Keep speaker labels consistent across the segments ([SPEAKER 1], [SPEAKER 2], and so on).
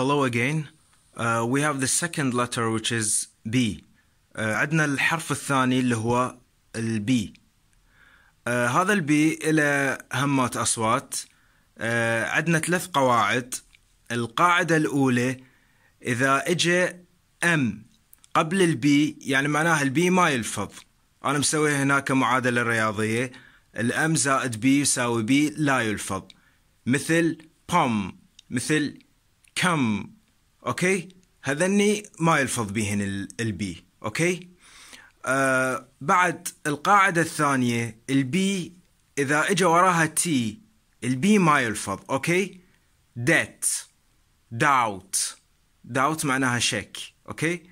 [SPEAKER 1] Hello again. Uh, we have the second letter which is B. Uh, عندنا الحرف الثاني اللي هو البي. Uh, هذا البي إلى همات أصوات. Uh, عندنا ثلاث قواعد. القاعدة الأولى إذا إجى أم قبل البي يعني معناها البي ما يلفظ. أنا مسوي هناك معادلة رياضية. الأم زائد بي يساوي بي لا يلفظ. مثل pom مثل كم اوكي هذني ما يلفظ بهن البي اوكي آه بعد القاعدة الثانية البي إذا إجا وراها تي البي ما يلفظ أوكي ديت داوت داوت معناها شك أوكي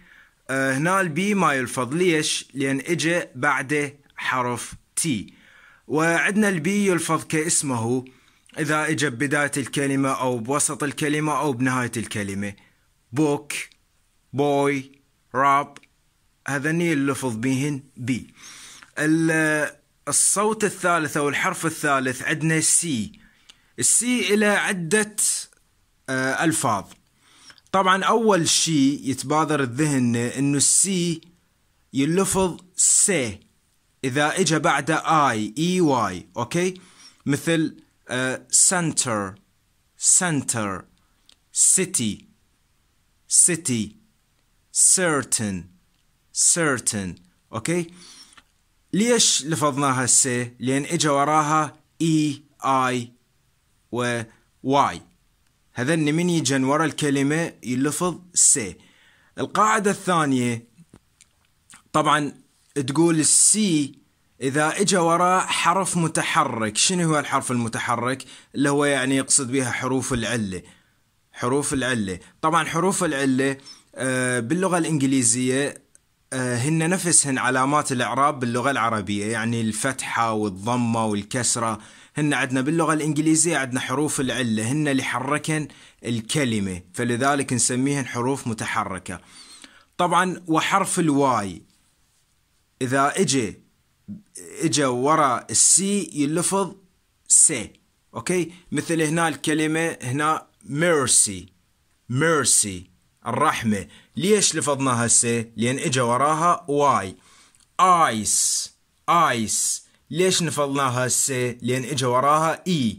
[SPEAKER 1] آه هنا البي ما يلفظ ليش لأن إجا بعده حرف تي وعندنا البي يلفظ كاسمه إذا إجا ببداية الكلمة أو بوسط الكلمة أو بنهاية الكلمة بوك بوي راب هذني اللفظ بيهن بي الصوت الثالث أو الحرف الثالث عندنا سي السي إلى عدة آه، ألفاظ طبعا أول شيء يتبادر الذهن أنه السي يلفظ سي إذا إجا بعد آي إي واي أوكي مثل آه، center center city city certain certain اوكي ليش لفظناها السي لان اجى وراها اي e، اي و واي هذن من يجن ورا الكلمه يلفظ سي القاعده الثانيه طبعا تقول السي اذا اجى وراه حرف متحرك شنو هو الحرف المتحرك اللي هو يعني يقصد بها حروف العله حروف العله طبعا حروف العله آه، باللغه الانجليزيه آه، هن نفسهن علامات الاعراب باللغه العربيه يعني الفتحه والضمه والكسره هن عندنا باللغه الانجليزيه عندنا حروف العله هن اللي حركن الكلمه فلذلك نسميهن حروف متحركه طبعا وحرف الواي اذا اجى اجا ورا السي يلفظ سي اوكي مثل هنا الكلمه هنا ميرسي ميرسي الرحمه ليش لفظناها سي لان اجا وراها واي ايس ايس ليش نفضناها سي لان اجا وراها اي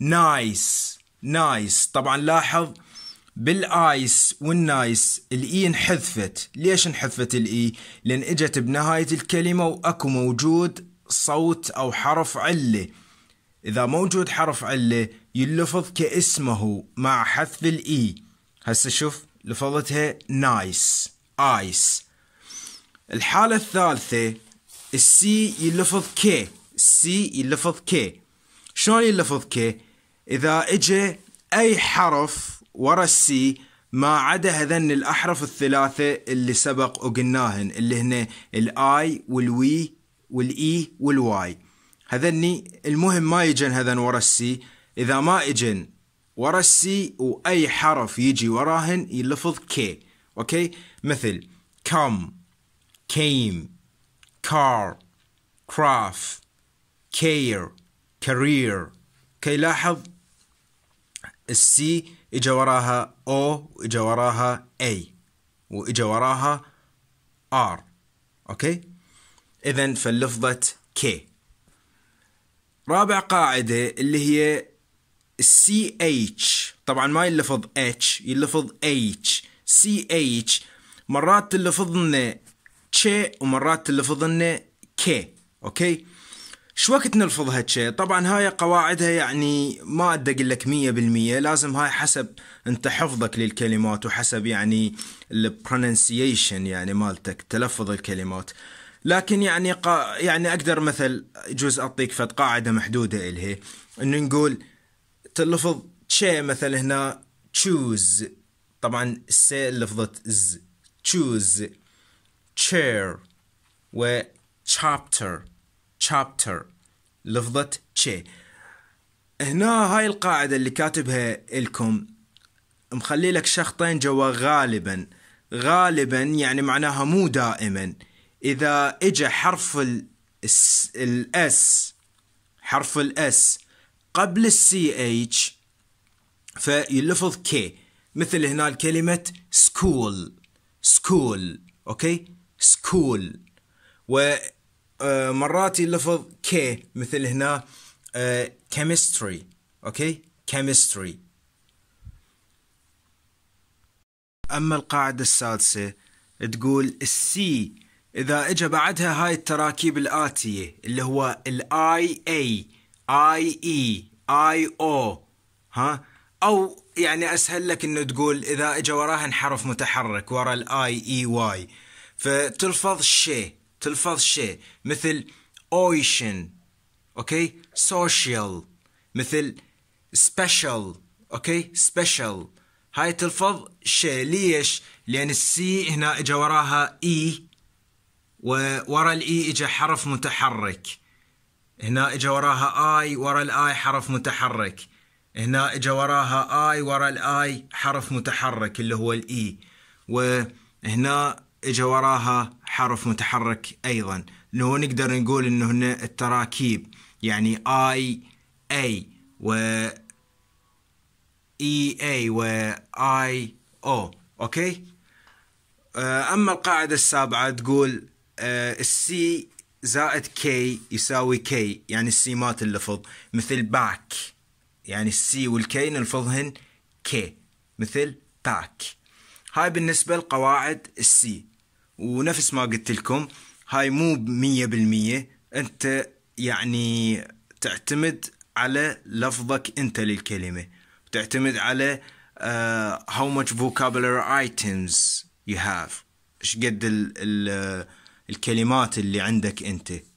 [SPEAKER 1] نايس نايس طبعا لاحظ بالايس والنايس الاي انحذفت ليش انحذفت الاي لان اجت بنهاية الكلمة واكو موجود صوت او حرف علة اذا موجود حرف علة يلفظ كاسمه مع حذف الاي هسه شوف لفظتها نايس ايس الحالة الثالثة السي يلفظ كي السي يلفظ كي شلون يلفظ كي اذا اجى اي حرف ورا السي ما عدا هذن الأحرف الثلاثة اللي سبق وقلناهن اللي هن الآي والوي والإي e والواي هذني المهم ما يجن هذن ورا السي إذا ما إجن ورا السي وأي حرف يجي وراهن يلفظ كي أوكي مثل كم كيم كار كراف كير كارير كي لاحظ السي اجا وراها او واجا وراها اي واجا وراها ار اوكي اذا فاللفظة كي رابع قاعدة اللي هي السي اتش طبعا ما يلفظ اتش يلفظ اتش سي اتش مرات تلفظ لنا تشي ومرات تلفظ لنا كي اوكي شو وقت نلفظ هالشيء طبعا هاي قواعدها يعني ما ادق أقول لك مية بالمية لازم هاي حسب أنت حفظك للكلمات وحسب يعني البرونسيشن يعني مالتك تلفظ الكلمات لكن يعني قا يعني أقدر مثل جزء أعطيك فد قاعدة محدودة إلها إنه نقول تلفظ شيء مثل هنا تشوز طبعا السي لفظة ز تشوز chair و chapter chapter لفظة شي هنا هاي القاعدة اللي كاتبها لكم مخلي لك شخطين جوا غالبا غالبا يعني معناها مو دائما إذا إجا حرف الاس, الأس حرف الاس قبل السي اتش فيلفظ كي مثل هنا الكلمة سكول سكول اوكي سكول و آه، مرات يلفظ كي مثل هنا كيمستري اوكي كيمستري اما القاعده السادسه تقول السي اذا اجى بعدها هاي التراكيب الاتيه اللي هو الاي اي اي اي اي او ها او يعني اسهل لك انه تقول اذا اجى وراها حرف متحرك ورا الاي اي واي e فتلفظ شي تلفظ شيء مثل اويشن اوكي سوشيال مثل سبيشال اوكي سبيشال هاي تلفظ شيء ليش؟ لأن السي هنا اجى وراها اي e، وورا الاي e اجى حرف متحرك هنا اجى وراها اي ورا الاي حرف متحرك هنا اجى وراها اي ورا الاي حرف متحرك اللي هو الاي e. وهنا اجى وراها حرف متحرك ايضا انه نقدر نقول انه هنا التراكيب يعني اي اي و اي e, اي و اي او اوكي آه، اما القاعده السابعه تقول آه، السي زائد كي يساوي كي يعني السيمات اللفظ مثل باك يعني السي والكي نلفظهن كي مثل باك هاي بالنسبة لقواعد السي ونفس ما قلت لكم هاي مو مية بالمية انت يعني تعتمد على لفظك انت للكلمة تعتمد على uh, how much vocabulary items you have ايش قد ال ال الكلمات اللي عندك انت